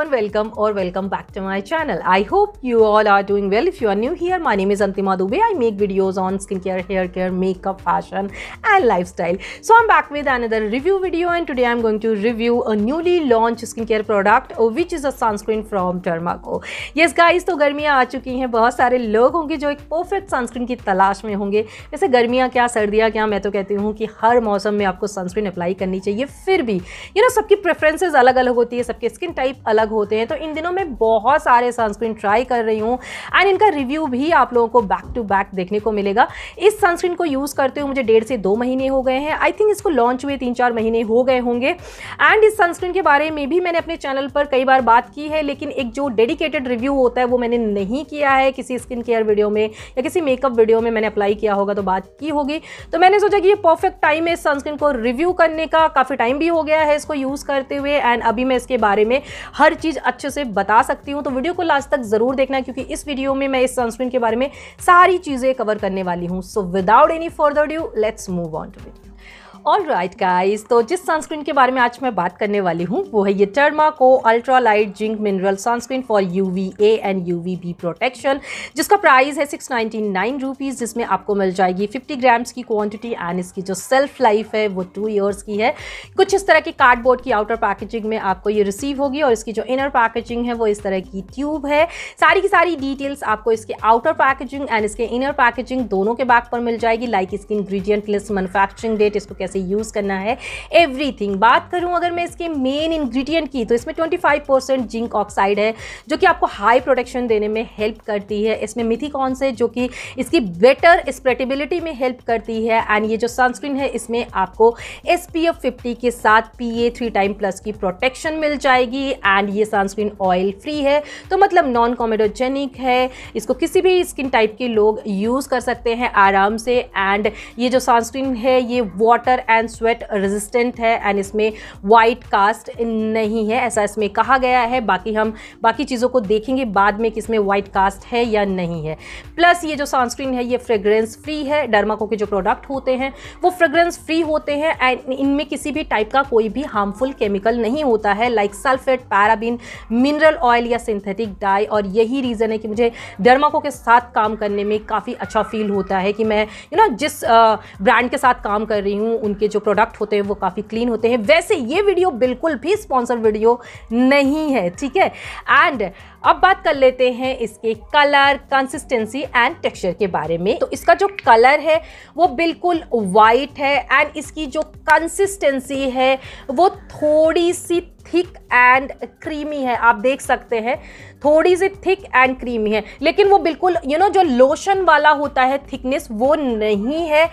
everyone, welcome or welcome back to my channel. I hope you all are doing well. If you are new here, my name is Antima Dubey. I make videos on skincare, hair care, makeup, fashion and lifestyle. So I'm back with another review video and today I'm going to review a newly launched skincare product which is a sunscreen from Dermaco. Yes guys, तो गर्मियाँ आ चुकी हैं बहुत सारे लोग होंगे जो एक परफेक्ट सनस्क्रीन की तलाश में होंगे वैसे गर्मियाँ क्या सर्दियाँ क्या मैं तो कहती हूँ कि हर मौसम में आपको सनस्क्रीन अप्लाई करनी चाहिए फिर भी यू नो सबकी प्रेफरेंसेज अलग अलग होती है सबके स्किन टाइप अलग अलग होते हैं तो इन दिनों मैं बहुत सारे सनस्क्रीन ट्राई कर रही हूँ एंड इनका रिव्यू भी आप लोगों को बैक टू बैक देखने को मिलेगा इस सनस्क्रीन को यूज़ करते हुए मुझे डेढ़ से दो महीने हो गए हैं आई थिंक इसको लॉन्च हुए तीन चार महीने हो गए होंगे एंड इस सनस्क्रीन के बारे में भी मैंने अपने चैनल पर कई बार बात की है लेकिन एक जो डेडिकेटेड रिव्यू होता है वो मैंने नहीं किया है किसी स्किन केयर वीडियो में या किसी मेकअप वीडियो में मैंने अप्लाई किया होगा तो बात की होगी तो मैंने सोचा कि ये परफेक्ट टाइम है सनस्क्रीन को रिव्यू करने का काफ़ी टाइम भी हो गया है इसको यूज़ करते हुए एंड अभी मैं इसके बारे में हर चीज़ अच्छे से बता सकती हूँ तो वीडियो को लास्ट तक ज़रूर देखना क्योंकि इस वीडियो में मैं इस सनस्क्रीन के बारे में सारी चीज़ें कवर करने वाली हूँ so without any further due let's move on to video all right guys तो जिस सनस्क्रीन के बारे में आज मैं बात करने वाली हूँ वो है ये derma co ultra light zinc mineral sunscreen for U V A and U V B protection जिसका प्राइस है सिक्स नाइन्टी नाइन रुपीज़ जिसमें आपको मिल जाएगी फिफ्टी ग्राम्स की क्वान्टिटी एंड इसकी जो सेल्फ लाइफ है वो टू ईयर्स की है कुछ इस तरह की कार्डबोर्ड की आउटर पैकेजिंग में आपको ये रिसीव होगी और इसकी जो इनर पैकेजिंग है वो इस तरह की ट्यूब है सारी की सारी डिटेल्स आपको इसके आउटर पैकेजिंग एंड इसके इनर पैकेजिंग दोनों के बाग पर मिल जाएगी लाइक इसकी इंग्रीडियंट लिस्ट मैनुफैक्चरिंग डेट इसको कैसे से यूज़ करना है एवरीथिंग बात करूँ अगर मैं इसके मेन इंग्रेडिएंट की तो इसमें 25% जिंक ऑक्साइड है जो कि आपको हाई प्रोटेक्शन देने में हेल्प करती है इसमें मिथिकॉन्स है जो कि इसकी बेटर स्प्रेटेबिलिटी में हेल्प करती है एंड ये जो सनस्क्रीन है इसमें आपको एस पी के साथ P A three time plus की प्रोटेक्शन मिल जाएगी एंड ये सनस्क्रीन ऑयल फ्री है तो मतलब नॉन कॉमेडोजेनिक है इसको किसी भी स्किन टाइप के लोग यूज़ कर सकते हैं आराम से एंड ये जो सनस्क्रीन है ये water water and sweat resistant है एंड इसमें वाइट कास्ट नहीं है ऐसा इसमें कहा गया है बाकी हम बाकी चीज़ों को देखेंगे बाद में कि इसमें वाइट कास्ट है या नहीं है प्लस ये जो सनस्क्रीन है ये फ्रेगरेंस फ्री है डर्माको के जो प्रोडक्ट होते हैं वो फ्रेगरेंस फ्री होते हैं एंड इनमें किसी भी टाइप का कोई भी हार्मफुल केमिकल नहीं होता है like sulphate paraben mineral oil या सिंथेटिक डाई और यही रीज़न है कि मुझे डर्माको के साथ काम करने में काफ़ी अच्छा फील होता है कि मैं यू you नो know, जिस ब्रांड के साथ काम कर रही हूँ उनके जो प्रोडक्ट होते हैं वो काफ़ी क्लीन होते हैं वैसे ये वीडियो बिल्कुल भी स्पॉन्सर वीडियो नहीं है ठीक है एंड अब बात कर लेते हैं इसके कलर कंसिस्टेंसी एंड टेक्सचर के बारे में तो इसका जो कलर है वो बिल्कुल वाइट है एंड इसकी जो कंसिस्टेंसी है वो थोड़ी सी थिक एंड क्रीमी है आप देख सकते हैं थोड़ी सी थिक एंड क्रीमी है लेकिन वो बिल्कुल यू you नो know, जो लोशन वाला होता है थिकनेस वो नहीं है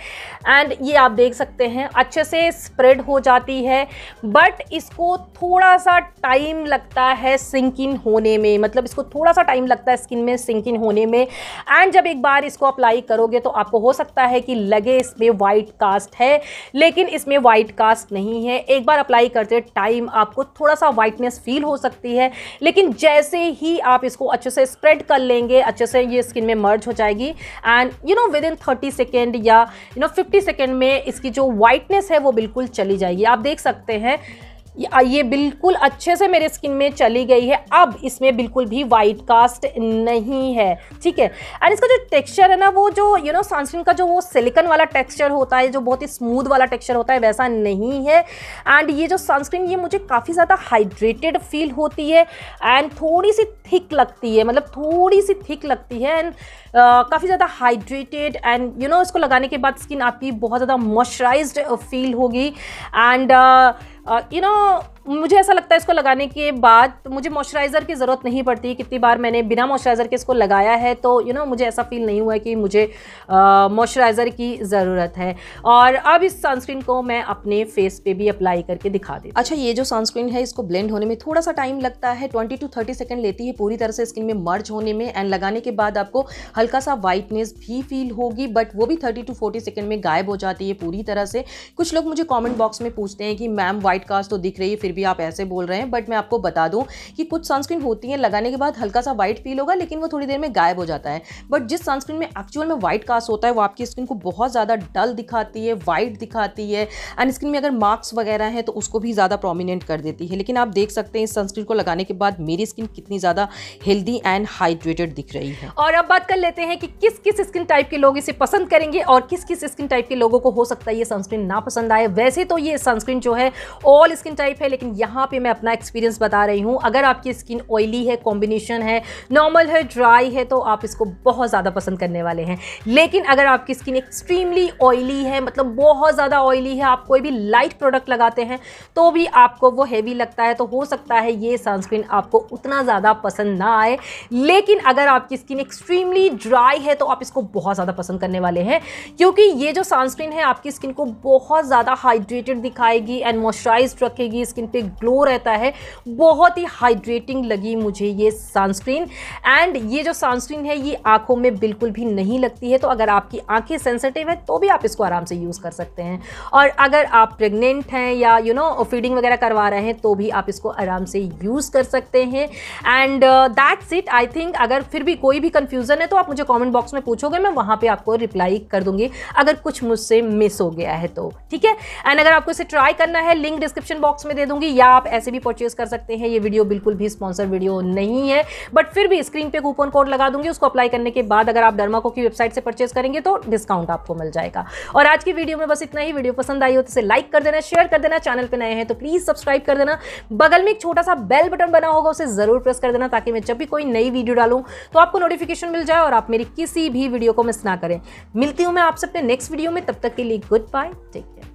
एंड ये आप देख सकते हैं अच्छे से स्प्रेड हो जाती है बट इसको थोड़ा सा टाइम लगता है सिंकिन होने में मतलब इसको थोड़ा सा टाइम लगता है स्किन में सिंकिन होने में एंड जब एक बार इसको अप्लाई करोगे तो आपको हो सकता है कि लगे इसमें वाइट कास्ट है लेकिन इसमें वाइट कास्ट नहीं है एक बार अप्लाई करते टाइम आपको थोड़ा सा वाइटनेस फील हो सकती है लेकिन जैसे ही आप इसको अच्छे से स्प्रेड कर लेंगे अच्छे से ये स्किन में मर्ज हो जाएगी and you know within thirty second या यू नो फिफ्टी सेकेंड में इसकी जो वाइटनेस है वो बिल्कुल चली जाएगी आप देख सकते हैं ये बिल्कुल अच्छे से मेरे स्किन में चली गई है अब इसमें बिल्कुल भी वाइट कास्ट नहीं है ठीक है एंड इसका जो टेक्सचर है ना वो जो यू नो सनस्क्रीन का जो वो सिलिकन वाला टेक्सचर होता है जो बहुत ही स्मूथ वाला टेक्सचर होता है वैसा नहीं है एंड ये जो सनस्क्रीन ये मुझे काफ़ी ज़्यादा हाइड्रेटेड फील होती है एंड थोड़ी सी थिक लगती है मतलब थोड़ी सी थिक लगती है एंड काफ़ी ज़्यादा हाइड्रेटेड एंड यू नो इसको लगाने के बाद स्किन आपकी बहुत ज़्यादा मॉइस्चराइज फील होगी and uh, uh, you know मुझे ऐसा लगता है इसको लगाने के बाद मुझे मॉइस्चराइज़र की ज़रूरत नहीं पड़ती कितनी बार मैंने बिना मॉइस्चराइज़र के इसको लगाया है तो यू you नो know, मुझे ऐसा फील नहीं हुआ है कि मुझे मॉइस्चराइज़र की ज़रूरत है और अब इस सनस्क्रीन को मैं अपने फेस पे भी अप्लाई करके दिखा दी अच्छा ये जो सनस्क्रीन है इसको ब्लेंड होने में थोड़ा सा टाइम लगता है ट्वेंटी टू थर्टी सेकेंड लेती है पूरी तरह से स्किन में मर्ज होने में एंड लगाने के बाद आपको हल्का सा वाइटनेस भी फील होगी बट वो भी थर्टी टू फोर्टी सेकेंड में गायब हो जाती है पूरी तरह से कुछ लोग मुझे कॉमेंट बॉक्स में पूछते हैं कि मैम वाइट कास्ट तो दिख रही है फिर भी आप ऐसे बोल रहे हैं बट मैं आपको बता दूं कि कुछ सनस्क्रीन होती हैं लगाने के बाद हल्का सा वाइट फील होगा लेकिन वो थोड़ी देर में गायब हो जाता है बट जिस सनस्क्रीन में एक्चुअल में वाइट कास्ट होता है वो आपकी स्किन को बहुत ज़्यादा डल दिखाती है वाइट दिखाती है एंड स्किन में अगर मार्क्स वगैरह हैं तो उसको भी ज़्यादा प्रोमिनेंट कर देती है लेकिन आप देख सकते हैं इस सनस्क्रीन को लगाने के बाद मेरी स्किन कितनी ज़्यादा हेल्दी एंड हाइड्रेटेड दिख रही है और अब बात कर लेते हैं कि किस किस स्किन टाइप के लोग इसे पसंद करेंगे और किस किस स्किन टाइप के लोगों को हो सकता है ये सनस्क्रीन ना पसंद आए वैसे तो ये सनस्क्रीन जो है ऑल स्किन टाइप है लेकिन लेकिन यहाँ पे मैं अपना एक्सपीरियंस बता रही हूँ अगर आपकी स्किन ऑयली है कॉम्बिनेशन है नॉर्मल है ड्राई है तो आप इसको बहुत ज़्यादा पसंद करने वाले हैं लेकिन अगर आपकी स्किन एक्सट्रीमली ऑयली है मतलब बहुत ज़्यादा ऑयली है आप कोई भी लाइट प्रोडक्ट लगाते हैं तो भी आपको वो हैवी लगता है तो हो सकता है ये सनस्क्रीन आपको उतना ज़्यादा पसंद ना आए लेकिन अगर आपकी स्किन एक्सट्रीमली ड्राई है तो आप इसको बहुत ज़्यादा पसंद करने वाले हैं क्योंकि ये जो सनस्क्रीन है आपकी स्किन को बहुत ज़्यादा हाइड्रेटेड दिखाएगी एंड मॉइस्चराइज रखेगी स्किन पे ग्लो रहता है बहुत ही हाइड्रेटिंग लगी मुझे ये सनस्क्रीन एंड ये जो सनस्क्रीन है ये आंखों में बिल्कुल भी नहीं लगती है तो अगर आपकी आंखें सेंसिटिव है तो भी आप इसको आराम से यूज़ कर सकते हैं और अगर आप प्रेग्नेंट हैं या यू नो फीडिंग वगैरह करवा रहे हैं तो भी आप इसको आराम से यूज़ कर सकते हैं and that's it I think अगर फिर भी कोई भी कन्फ्यूज़न है तो आप मुझे कॉमेंट बॉक्स में पूछोगे मैं वहाँ पर आपको रिप्लाई कर दूँगी अगर कुछ मुझसे मिस हो गया है तो ठीक है एंड अगर आपको इसे ट्राई करना है लिंक डिस्क्रिप्शन बॉक्स में दे दूँगी होगी या आप ऐसे भी परचेज कर सकते हैं ये वीडियो बिल्कुल भी स्पॉन्सर वीडियो नहीं है बट फिर भी स्क्रीन पे कूपन कोड लगा दूंगी उसको अप्लाई करने के बाद अगर आप डर्माको की वेबसाइट से परचेज करेंगे तो डिस्काउंट आपको मिल जाएगा और आज की वीडियो में बस इतना ही वीडियो पसंद आई हो तो इसे लाइक कर देना शेयर कर देना चैनल पर नए हैं तो प्लीज़ सब्सक्राइब कर देना बगल में एक छोटा सा बेल बटन बना होगा उसे ज़रूर प्रेस कर देना ताकि मैं जब भी कोई नई वीडियो डालू तो आपको नोटिफिकेशन मिल जाए और आप मेरी किसी भी वीडियो को मिस ना करें मिलती हूँ मैं आपसे अपने नेक्स्ट वीडियो में तब तक के लिए गुड बाय टेक केयर